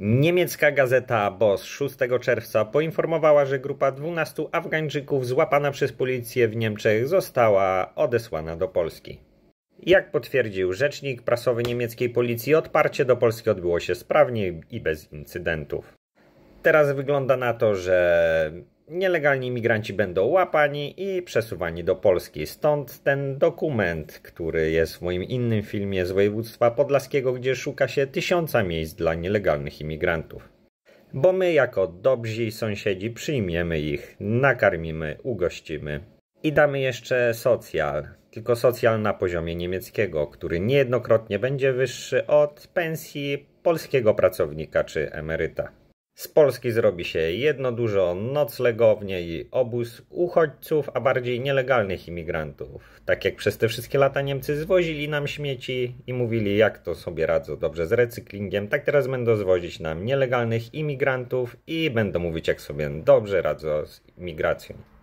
Niemiecka gazeta BOS 6 czerwca poinformowała, że grupa 12 Afgańczyków złapana przez policję w Niemczech została odesłana do Polski. Jak potwierdził rzecznik prasowy niemieckiej policji, odparcie do Polski odbyło się sprawnie i bez incydentów. Teraz wygląda na to, że nielegalni imigranci będą łapani i przesuwani do Polski. Stąd ten dokument, który jest w moim innym filmie z województwa podlaskiego, gdzie szuka się tysiąca miejsc dla nielegalnych imigrantów. Bo my jako dobrzy sąsiedzi przyjmiemy ich, nakarmimy, ugościmy i damy jeszcze socjal, tylko socjal na poziomie niemieckiego, który niejednokrotnie będzie wyższy od pensji polskiego pracownika czy emeryta. Z Polski zrobi się jedno dużo noclegownie i obóz uchodźców, a bardziej nielegalnych imigrantów. Tak jak przez te wszystkie lata Niemcy zwozili nam śmieci i mówili, jak to sobie radzą dobrze z recyklingiem, tak teraz będą zwozić nam nielegalnych imigrantów i będą mówić, jak sobie dobrze radzą z imigracją.